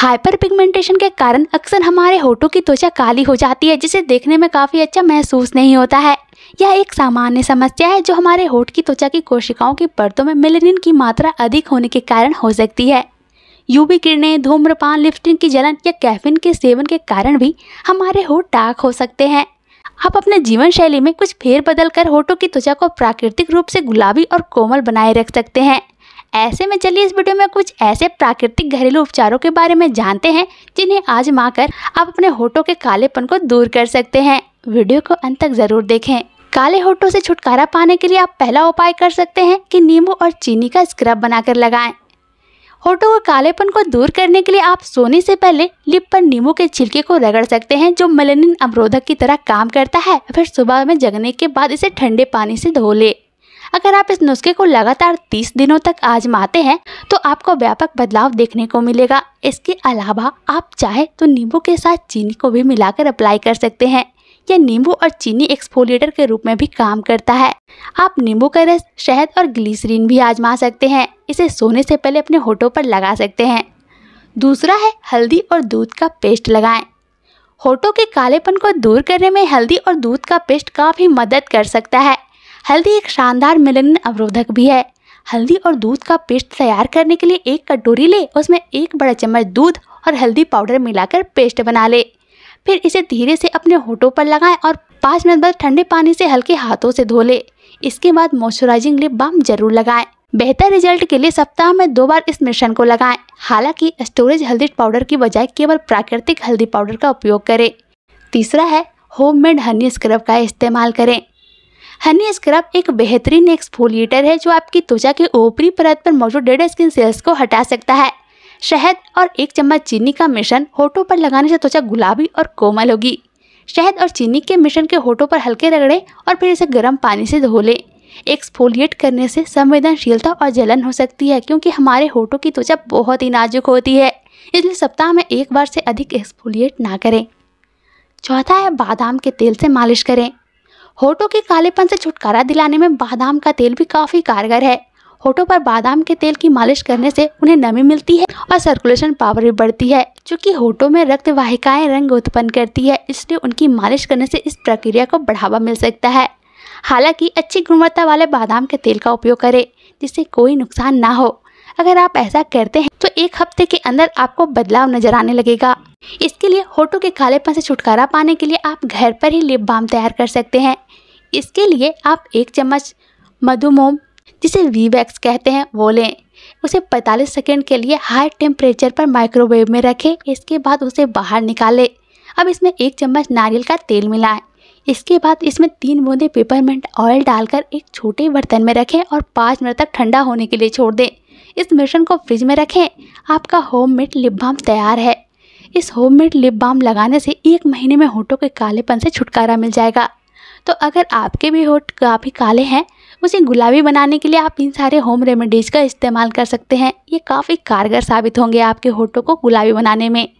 hyper pigmentation के कारण अक्सर हमारे होठों की त्वचा काली हो जाती है जिसे देखने में काफ़ी अच्छा महसूस नहीं होता है यह एक सामान्य समस्या है जो हमारे होठ की त्वचा की कोशिकाओं की परतों में मेलेनिन की मात्रा अधिक होने के कारण हो सकती है यूवी किरणें धूम्रपान लिपस्टिक की जलन या कैफिन के सेवन के कारण भी हमारे होठ डार्क हो सकते हैं आप अपने जीवन शैली में कुछ फेर बदल कर होठों की त्वचा को प्राकृतिक रूप से गुलाबी और कोमल बनाए रख सकते हैं ऐसे में चलिए इस वीडियो में कुछ ऐसे प्राकृतिक घरेलू उपचारों के बारे में जानते हैं जिन्हें माँ कर आप अपने होठों के कालेपन को दूर कर सकते हैं वीडियो को अंत तक जरूर देखें काले होठों से छुटकारा पाने के लिए आप पहला उपाय कर सकते हैं कि नींबू और चीनी का स्क्रब बनाकर लगाएं होठों के कालेपन को दूर करने के लिए आप सोने से पहले लिप पर नींबू के छिलके को रगड़ सकते हैं जो मेलेनिन अवरोधक की तरह काम करता है फिर सुबह में जगने के बाद इसे ठंडे पानी से धो लें अगर आप इस नुस्खे को लगातार 30 दिनों तक आजमाते हैं तो आपको व्यापक बदलाव देखने को मिलेगा इसके अलावा आप चाहे तो नींबू के साथ चीनी को भी मिलाकर अप्लाई कर सकते हैं यह नींबू और चीनी एक्सफोलिएटर के रूप में भी काम करता है आप नींबू का रस शहद और ग्लीसरीन भी आजमा सकते हैं इसे सोने से पहले अपने होठों पर लगा सकते हैं दूसरा है हल्दी और दूध का पेस्ट लगाएं होठों के कालेपन को दूर करने में हल्दी और दूध का पेस्ट काफ़ी मदद कर सकता है हल्दी एक शानदार मिलन अवरोधक भी है हल्दी और दूध का पेस्ट तैयार करने के लिए एक कटोरी ले उसमें एक बड़ा चम्मच दूध और हल्दी पाउडर मिलाकर पेस्ट बना ले फिर इसे धीरे से अपने होठों पर लगाएं और पाँच मिनट बाद ठंडे पानी से हल्के हाथों से धो ले इसके बाद मॉइस्चराइजिंग लिप बाम जरूर लगाएं बेहतर रिजल्ट के लिए सप्ताह में दो बार इस मिश्रण को लगाएं हालांकि स्टोरेज हल्दी पाउडर की बजाय केवल प्राकृतिक हल्दी पाउडर का उपयोग करें तीसरा है होममेड हनी स्क्रब का इस्तेमाल करें हनी स्क्रब एक बेहतरीन एक्सफोलिएटर है जो आपकी त्वचा के ऊपरी परत पर मौजूद डेड स्किन सेल्स को हटा सकता है शहद और एक चम्मच चीनी का मिश्रण होठों पर लगाने से त्वचा गुलाबी और कोमल होगी शहद और चीनी के मिश्रण के होठों पर हल्के रगड़े और फिर इसे गर्म पानी से धो लें एक्सफोलिएट करने से संवेदनशीलता और जलन हो सकती है क्योंकि हमारे होठों की त्वचा बहुत ही नाजुक होती है इसलिए सप्ताह में एक बार से अधिक एक्सफोलिएट ना करें चौथा है बादाम के तेल से मालिश करें होठों के कालेपन से छुटकारा दिलाने में बादाम का तेल भी काफ़ी कारगर है होठों पर बादाम के तेल की मालिश करने से उन्हें नमी मिलती है और सर्कुलेशन पावर भी बढ़ती है क्योंकि होठों में रक्त वाहिकाएं रंग उत्पन्न करती है इसलिए उनकी मालिश करने से इस प्रक्रिया को बढ़ावा मिल सकता है हालांकि अच्छी गुणवत्ता वाले बादाम के तेल का उपयोग करें जिससे कोई नुकसान ना हो अगर आप ऐसा करते हैं तो एक हफ्ते के अंदर आपको बदलाव नजर आने लगेगा इसके लिए होठों के कालेपन से छुटकारा पाने के लिए आप घर पर ही लिप बाम तैयार कर सकते हैं इसके लिए आप एक चम्मच मधुमोम जिसे वीवैक्स कहते हैं वो लें उसे 45 सेकंड के लिए हाई टेम्परेचर पर माइक्रोवेव में रखें इसके बाद उसे बाहर निकालें अब इसमें एक चम्मच नारियल का तेल मिलाएं इसके बाद इसमें तीन बूंदे पेपरमेंट ऑयल डालकर एक छोटे बर्तन में रखें और पाँच मिनट तक ठंडा होने के लिए छोड़ दें इस मिश्रण को फ्रिज में रखें आपका होम मेड लिप बाम तैयार है इस होममेड लिप बाम लगाने से एक महीने में होठों के कालेपन से छुटकारा मिल जाएगा तो अगर आपके भी होठ काफ़ी काले हैं उसे गुलाबी बनाने के लिए आप इन सारे होम रेमेडीज़ का इस्तेमाल कर सकते हैं ये काफ़ी कारगर साबित होंगे आपके होठों को गुलाबी बनाने में